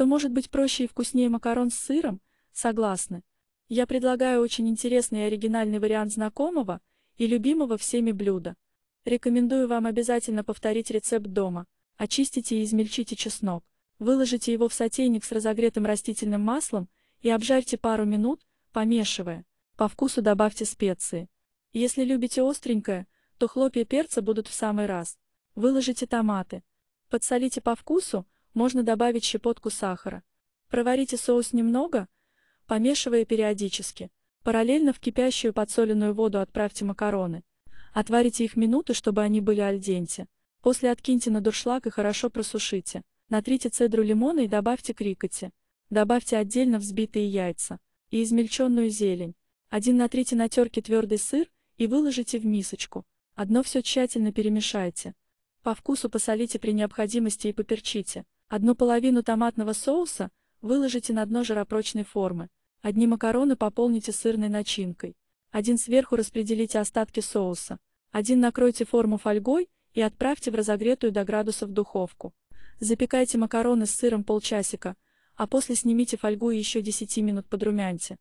что может быть проще и вкуснее макарон с сыром, согласны. Я предлагаю очень интересный и оригинальный вариант знакомого и любимого всеми блюда. Рекомендую вам обязательно повторить рецепт дома. Очистите и измельчите чеснок. Выложите его в сотейник с разогретым растительным маслом и обжарьте пару минут, помешивая. По вкусу добавьте специи. Если любите остренькое, то хлопья перца будут в самый раз. Выложите томаты. Подсолите по вкусу, можно добавить щепотку сахара. Проварите соус немного, помешивая периодически. Параллельно в кипящую подсоленную воду отправьте макароны. Отварите их минуты, чтобы они были альденте. После откиньте на дуршлаг и хорошо просушите. Натрите цедру лимона и добавьте к рикоте. Добавьте отдельно взбитые яйца и измельченную зелень. Один натрите на терке твердый сыр и выложите в мисочку. Одно все тщательно перемешайте. По вкусу посолите при необходимости и поперчите. Одну половину томатного соуса выложите на дно жаропрочной формы, одни макароны пополните сырной начинкой, один сверху распределите остатки соуса, один накройте форму фольгой и отправьте в разогретую до градусов духовку. Запекайте макароны с сыром полчасика, а после снимите фольгу и еще 10 минут подрумяньте.